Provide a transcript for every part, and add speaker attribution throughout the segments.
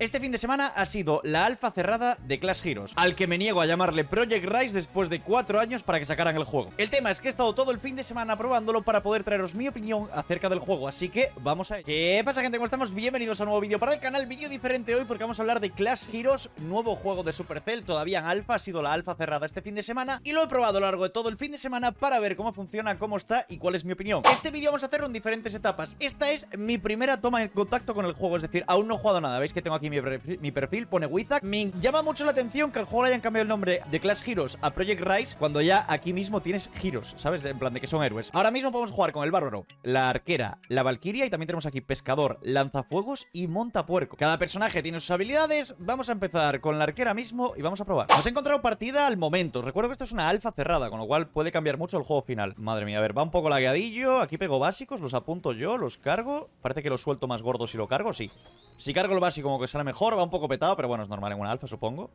Speaker 1: Este fin de semana ha sido la alfa cerrada de Clash Heroes, al que me niego a llamarle Project Rise después de 4 años para que sacaran el juego. El tema es que he estado todo el fin de semana probándolo para poder traeros mi opinión acerca del juego, así que vamos a... ¿Qué pasa gente? ¿Cómo estamos? Bienvenidos a un nuevo vídeo para el canal, vídeo diferente hoy porque vamos a hablar de Clash Heroes, nuevo juego de Supercell, todavía en alfa, ha sido la alfa cerrada este fin de semana y lo he probado a lo largo de todo el fin de semana para ver cómo funciona, cómo está y cuál es mi opinión. Este vídeo vamos a hacerlo en diferentes etapas. Esta es mi primera toma en contacto con el juego, es decir, aún no he jugado nada, veis que tengo aquí mi perfil, pone Wizak. Me llama mucho la atención que al juego le hayan cambiado el nombre de Clash Heroes a Project Rise cuando ya aquí mismo tienes giros, ¿sabes? En plan de que son héroes. Ahora mismo podemos jugar con el bárbaro, la arquera, la valquiria y también tenemos aquí pescador, lanzafuegos y montapuerco. Cada personaje tiene sus habilidades. Vamos a empezar con la arquera mismo y vamos a probar. Nos he encontrado partida al momento. recuerdo que esto es una alfa cerrada, con lo cual puede cambiar mucho el juego final. Madre mía, a ver, va un poco lagueadillo. Aquí pego básicos, los apunto yo, los cargo. Parece que los suelto más gordos si lo cargo, sí. Si cargo lo básico como que sale mejor, va un poco petado, pero bueno, es normal en una alfa, supongo.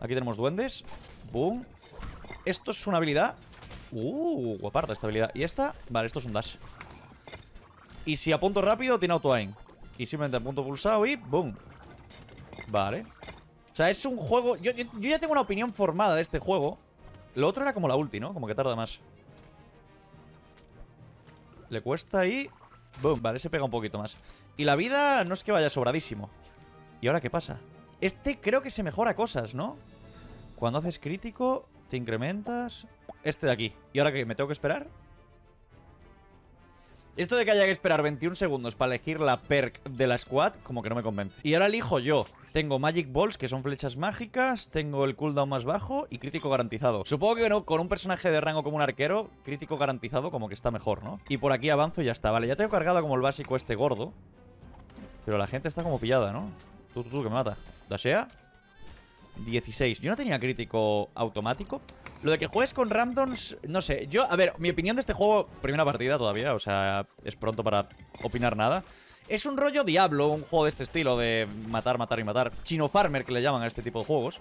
Speaker 1: Aquí tenemos duendes. Boom. Esto es una habilidad. Uh, guaparta esta habilidad. ¿Y esta? Vale, esto es un dash. Y si apunto rápido, tiene auto-aim. Y simplemente apunto pulsado y boom. Vale. O sea, es un juego... Yo, ya tengo una opinión formada de este juego. Lo otro era como la ulti, ¿no? Como que tarda más. Le cuesta y... Boom, vale, se pega un poquito más Y la vida no es que vaya sobradísimo ¿Y ahora qué pasa? Este creo que se mejora cosas, ¿no? Cuando haces crítico, te incrementas Este de aquí ¿Y ahora qué? ¿Me tengo que esperar? Esto de que haya que esperar 21 segundos para elegir la perk de la squad Como que no me convence Y ahora elijo yo tengo Magic Balls, que son flechas mágicas. Tengo el cooldown más bajo y crítico garantizado. Supongo que no, con un personaje de rango como un arquero, crítico garantizado como que está mejor, ¿no? Y por aquí avanzo y ya está. Vale, ya tengo cargado como el básico este gordo. Pero la gente está como pillada, ¿no? Tú, tú, tú, que me mata. ¿Dasea? 16. Yo no tenía crítico automático. Lo de que juegues con randoms, no sé. Yo, a ver, mi opinión de este juego, primera partida todavía, o sea, es pronto para opinar nada. Es un rollo Diablo, un juego de este estilo de matar, matar y matar. Chino Farmer, que le llaman a este tipo de juegos.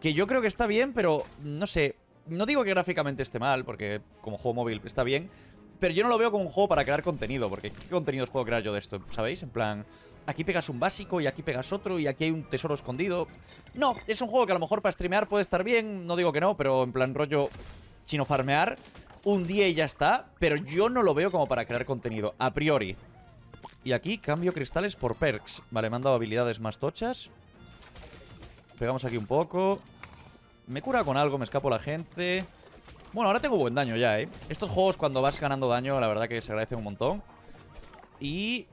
Speaker 1: Que yo creo que está bien, pero no sé. No digo que gráficamente esté mal, porque como juego móvil está bien. Pero yo no lo veo como un juego para crear contenido, porque ¿qué contenidos puedo crear yo de esto? ¿Sabéis? En plan, aquí pegas un básico y aquí pegas otro y aquí hay un tesoro escondido. No, es un juego que a lo mejor para streamear puede estar bien, no digo que no, pero en plan rollo chino farmear un día y ya está, pero yo no lo veo como para crear contenido, a priori. Y aquí cambio cristales por perks. Vale, me han dado habilidades más tochas. Pegamos aquí un poco. Me cura con algo, me escapo la gente. Bueno, ahora tengo buen daño ya, ¿eh? Estos juegos cuando vas ganando daño, la verdad que se agradece un montón. Y...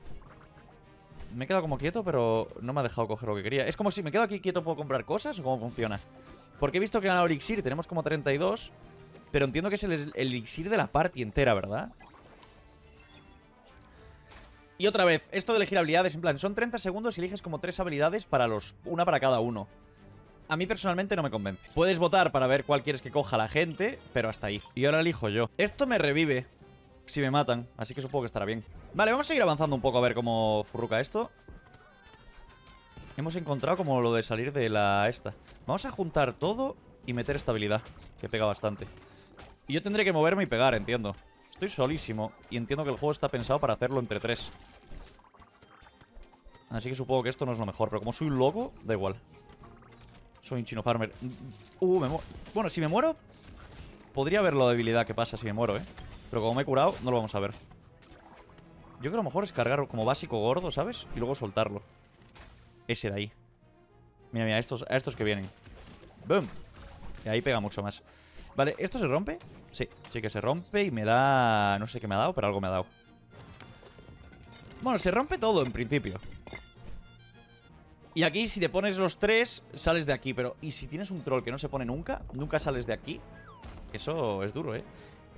Speaker 1: Me he quedado como quieto, pero no me ha dejado coger lo que quería. Es como si me quedo aquí quieto, ¿puedo comprar cosas o cómo funciona? Porque he visto que he ganado elixir tenemos como 32. Pero entiendo que es el elixir de la party entera, ¿verdad? Y otra vez, esto de elegir habilidades, en plan, son 30 segundos y eliges como tres habilidades para los... Una para cada uno. A mí personalmente no me convence. Puedes votar para ver cuál quieres que coja la gente, pero hasta ahí. Y ahora elijo yo. Esto me revive si me matan, así que supongo que estará bien. Vale, vamos a seguir avanzando un poco a ver cómo furruca esto. Hemos encontrado como lo de salir de la esta. Vamos a juntar todo y meter esta habilidad que pega bastante. Y yo tendré que moverme y pegar, entiendo. Estoy solísimo y entiendo que el juego está pensado para hacerlo entre tres. Así que supongo que esto no es lo mejor, pero como soy un loco, da igual. Soy un chino farmer. Uh, me Bueno, si me muero, podría ver la debilidad que pasa si me muero, ¿eh? Pero como me he curado, no lo vamos a ver. Yo creo que lo mejor es cargar como básico gordo, ¿sabes? Y luego soltarlo. Ese de ahí. Mira, mira, a estos que vienen. ¡Boom! Y ahí pega mucho más. Vale, ¿esto se rompe? Sí, sí que se rompe y me da... No sé qué me ha dado, pero algo me ha dado Bueno, se rompe todo en principio Y aquí si te pones los tres, sales de aquí Pero, ¿y si tienes un troll que no se pone nunca? Nunca sales de aquí Eso es duro, ¿eh?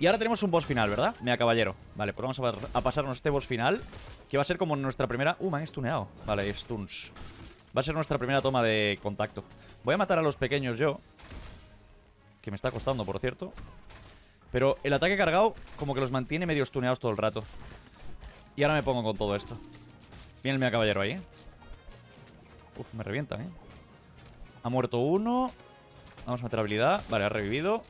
Speaker 1: Y ahora tenemos un boss final, ¿verdad? Mea caballero Vale, pues vamos a, a pasarnos este boss final Que va a ser como nuestra primera... Uh, me han stuneado Vale, stuns Va a ser nuestra primera toma de contacto Voy a matar a los pequeños yo que me está costando, por cierto Pero el ataque cargado como que los mantiene medio estuneados todo el rato Y ahora me pongo con todo esto Viene el medio caballero ahí, ¿eh? Uf, me revienta, ¿eh? Ha muerto uno Vamos a meter habilidad Vale, ha revivido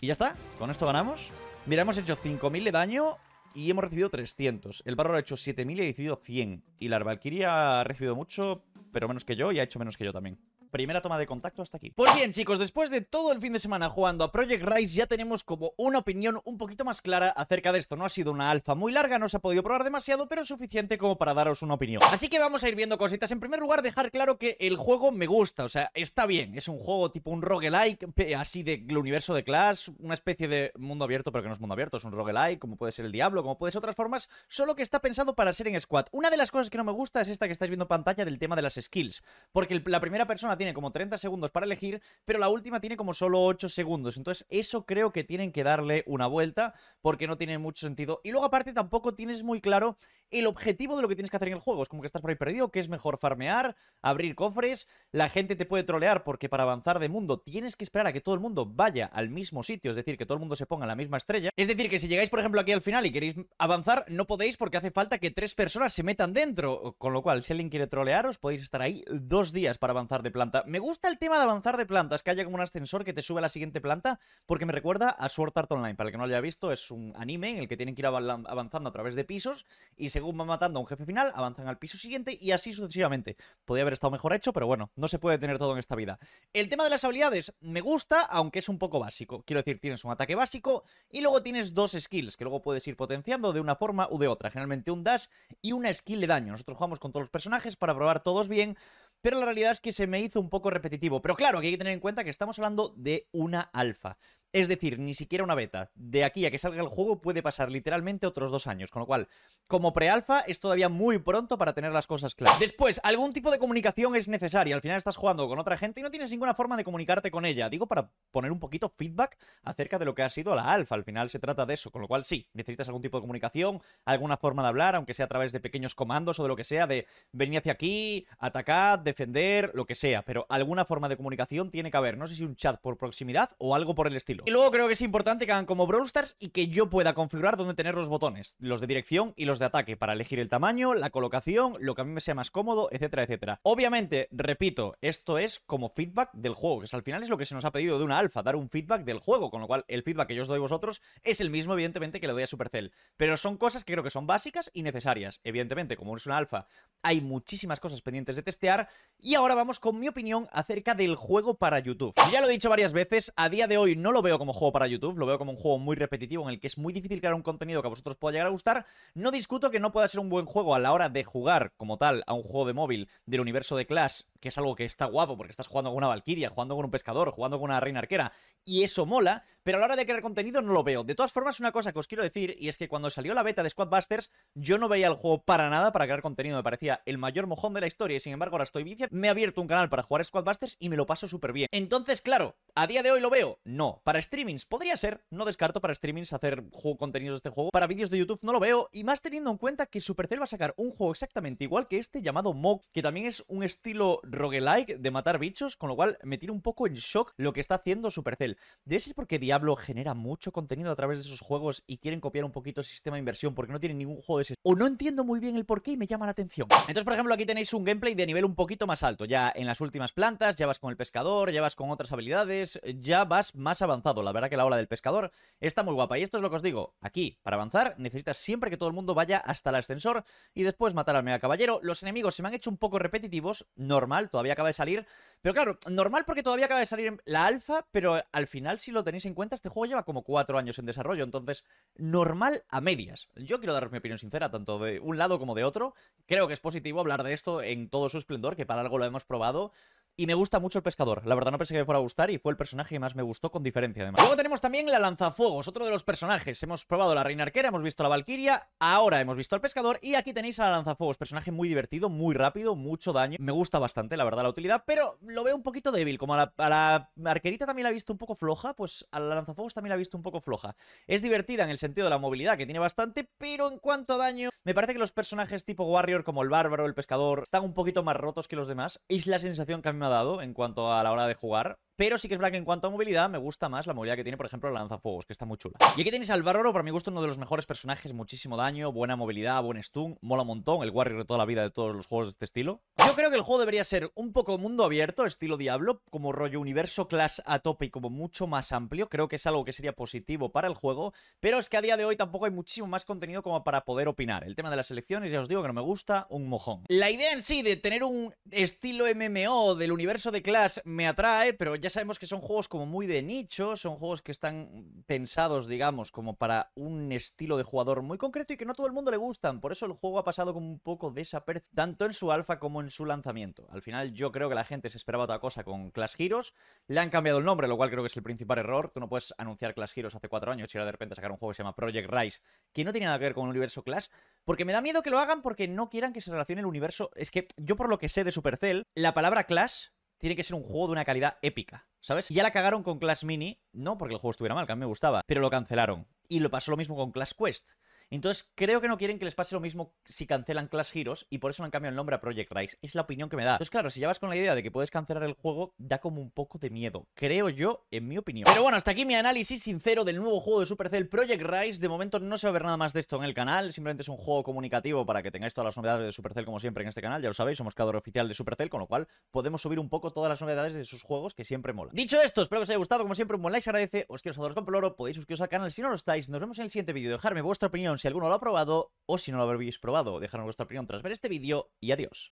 Speaker 1: Y ya está, con esto ganamos Mira, hemos hecho 5.000 de daño y hemos recibido 300. El barro ha hecho 7.000 y ha recibido 100. Y la Valkyria ha recibido mucho, pero menos que yo y ha hecho menos que yo también primera toma de contacto hasta aquí. Pues bien, chicos, después de todo el fin de semana jugando a Project Rise, ya tenemos como una opinión un poquito más clara acerca de esto. No ha sido una alfa muy larga, no se ha podido probar demasiado, pero suficiente como para daros una opinión. Así que vamos a ir viendo cositas. En primer lugar, dejar claro que el juego me gusta, o sea, está bien. Es un juego tipo un roguelike, así del de universo de Clash, una especie de mundo abierto, pero que no es mundo abierto, es un roguelike, como puede ser el Diablo, como puede ser otras formas, solo que está pensado para ser en squad. Una de las cosas que no me gusta es esta que estáis viendo pantalla del tema de las skills, porque la primera persona tiene tiene como 30 segundos para elegir, pero la última tiene como solo 8 segundos. Entonces, eso creo que tienen que darle una vuelta porque no tiene mucho sentido. Y luego, aparte, tampoco tienes muy claro el objetivo de lo que tienes que hacer en el juego. Es como que estás por ahí perdido, que es mejor farmear, abrir cofres. La gente te puede trolear porque para avanzar de mundo tienes que esperar a que todo el mundo vaya al mismo sitio, es decir, que todo el mundo se ponga en la misma estrella. Es decir, que si llegáis, por ejemplo, aquí al final y queréis avanzar, no podéis porque hace falta que tres personas se metan dentro. Con lo cual, si alguien quiere trolearos, podéis estar ahí dos días para avanzar de planta me gusta el tema de avanzar de plantas, que haya como un ascensor que te sube a la siguiente planta, porque me recuerda a Sword Art Online. Para el que no lo haya visto, es un anime en el que tienen que ir avanzando a través de pisos y según van matando a un jefe final, avanzan al piso siguiente y así sucesivamente. Podría haber estado mejor hecho, pero bueno, no se puede tener todo en esta vida. El tema de las habilidades me gusta, aunque es un poco básico. Quiero decir, tienes un ataque básico y luego tienes dos skills que luego puedes ir potenciando de una forma u de otra. Generalmente un dash y una skill de daño. Nosotros jugamos con todos los personajes para probar todos bien pero la realidad es que se me hizo un poco repetitivo. Pero claro, que hay que tener en cuenta que estamos hablando de una alfa. Es decir, ni siquiera una beta. De aquí a que salga el juego puede pasar literalmente otros dos años. Con lo cual, como pre pre-alfa, es todavía muy pronto para tener las cosas claras. Después, algún tipo de comunicación es necesaria. Al final estás jugando con otra gente y no tienes ninguna forma de comunicarte con ella. Digo para poner un poquito feedback acerca de lo que ha sido la alfa. Al final se trata de eso. Con lo cual, sí, necesitas algún tipo de comunicación, alguna forma de hablar, aunque sea a través de pequeños comandos o de lo que sea, de venir hacia aquí, atacar, defender, lo que sea. Pero alguna forma de comunicación tiene que haber. No sé si un chat por proximidad o algo por el estilo. Y luego creo que es importante que hagan como Brawl y que yo pueda configurar dónde tener los botones, los de dirección y los de ataque, para elegir el tamaño, la colocación, lo que a mí me sea más cómodo, etcétera, etcétera. Obviamente, repito, esto es como feedback del juego, que al final es lo que se nos ha pedido de una alfa, dar un feedback del juego, con lo cual el feedback que yo os doy vosotros es el mismo, evidentemente, que le doy a Supercell. Pero son cosas que creo que son básicas y necesarias. Evidentemente, como es una alfa, hay muchísimas cosas pendientes de testear. Y ahora vamos con mi opinión acerca del juego para YouTube. Ya lo he dicho varias veces, a día de hoy no lo veo como juego para YouTube, lo veo como un juego muy repetitivo en el que es muy difícil crear un contenido que a vosotros pueda llegar a gustar. No discuto que no pueda ser un buen juego a la hora de jugar como tal a un juego de móvil del universo de Clash, que es algo que está guapo porque estás jugando con una Valkyria, jugando con un pescador, jugando con una reina arquera, y eso mola, pero a la hora de crear contenido no lo veo. De todas formas, una cosa que os quiero decir, y es que cuando salió la beta de Squadbusters, yo no veía el juego para nada para crear contenido, me parecía el mayor mojón de la historia, y sin embargo ahora estoy viciado. me he abierto un canal para jugar Squadbusters y me lo paso súper bien. Entonces, claro, ¿a día de hoy lo veo? No. Para streamings podría ser, no descarto para streamings hacer juego, contenidos de este juego, para vídeos de YouTube no lo veo, y más teniendo en cuenta que Supercell va a sacar un juego exactamente igual que este, llamado Mog, que también es un estilo roguelike de matar bichos, con lo cual me tiene un poco en shock lo que está haciendo Supercell. Debe ser porque diablo Diablo genera mucho contenido a través de esos juegos y quieren copiar un poquito el sistema de inversión porque no tienen ningún juego de ese. O no entiendo muy bien el porqué y me llama la atención. Entonces, por ejemplo, aquí tenéis un gameplay de nivel un poquito más alto. Ya en las últimas plantas, ya vas con el pescador, ya vas con otras habilidades, ya vas más avanzado. La verdad que la ola del pescador está muy guapa. Y esto es lo que os digo. Aquí, para avanzar, necesitas siempre que todo el mundo vaya hasta el ascensor y después matar al mega caballero. Los enemigos se me han hecho un poco repetitivos, normal, todavía acaba de salir. Pero claro, normal porque todavía acaba de salir la alfa, pero al final, si lo tenéis en cuenta, este juego lleva como cuatro años en desarrollo. Entonces, normal a medias. Yo quiero daros mi opinión sincera, tanto de un lado como de otro. Creo que es positivo hablar de esto en todo su esplendor, que para algo lo hemos probado. Y me gusta mucho el pescador. La verdad no pensé que me fuera a gustar y fue el personaje que más me gustó con diferencia además. Luego tenemos también la lanzafuegos, otro de los personajes. Hemos probado la reina arquera, hemos visto la valquiria, ahora hemos visto al pescador y aquí tenéis a la lanzafuegos. Personaje muy divertido, muy rápido, mucho daño. Me gusta bastante la verdad la utilidad, pero lo veo un poquito débil. Como a la, arquerita también la he visto un poco floja, pues a la lanzafuegos también la he visto un poco floja. Es divertida en el sentido de la movilidad que tiene bastante, pero en cuanto a daño, me parece que los personajes tipo warrior como el bárbaro, el pescador, están un poquito más rotos que los demás. Es la sensación que a mí dado en cuanto a la hora de jugar. Pero sí que es verdad que en cuanto a movilidad me gusta más la movilidad que tiene, por ejemplo, la lanzafuegos, que está muy chula. Y aquí tienes al bárbaro, para mi gusto uno de los mejores personajes, muchísimo daño, buena movilidad, buen stun, mola un montón, el warrior de toda la vida de todos los juegos de este estilo. Yo creo que el juego debería ser un poco mundo abierto, estilo Diablo, como rollo universo class a tope y como mucho más amplio. Creo que es algo que sería positivo para el juego, pero es que a día de hoy tampoco hay muchísimo más contenido como para poder opinar. El tema de las elecciones, ya os digo que no me gusta, un mojón. La idea en sí de tener un estilo MMO del universo de class me atrae, pero ya ya sabemos que son juegos como muy de nicho, son juegos que están pensados, digamos, como para un estilo de jugador muy concreto y que no todo el mundo le gustan. Por eso el juego ha pasado como un poco desapercibido, tanto en su alfa como en su lanzamiento. Al final yo creo que la gente se esperaba otra cosa con Clash Heroes. Le han cambiado el nombre, lo cual creo que es el principal error. Tú no puedes anunciar Clash Heroes hace cuatro años y ahora de repente sacar un juego que se llama Project Rise, que no tiene nada que ver con el universo Clash, porque me da miedo que lo hagan porque no quieran que se relacione el universo. Es que yo por lo que sé de Supercell, la palabra Clash tiene que ser un juego de una calidad épica, ¿sabes? ya la cagaron con Clash Mini, no porque el juego estuviera mal, que a mí me gustaba, pero lo cancelaron. Y lo pasó lo mismo con Clash Quest. Entonces creo que no quieren que les pase lo mismo si cancelan Clash Heroes y por eso han cambiado el nombre a Project Rise. Es la opinión que me da. Entonces claro, si ya vas con la idea de que puedes cancelar el juego, da como un poco de miedo. Creo yo, en mi opinión. Pero bueno, hasta aquí mi análisis sincero del nuevo juego de Supercell Project Rise. De momento no se va a ver nada más de esto en el canal. Simplemente es un juego comunicativo para que tengáis todas las novedades de Supercell como siempre en este canal. Ya lo sabéis, somos creador oficial de Supercell, con lo cual podemos subir un poco todas las novedades de sus juegos que siempre mola. Dicho esto, espero que os haya gustado. Como siempre, un buen like se agradece. Os quiero saludos con Poloro. Podéis suscribiros al canal si no lo estáis. Nos vemos en el siguiente vídeo. Dejarme vuestra opinión si alguno lo ha probado o si no lo habéis probado. Dejadnos vuestra opinión tras ver este vídeo y adiós.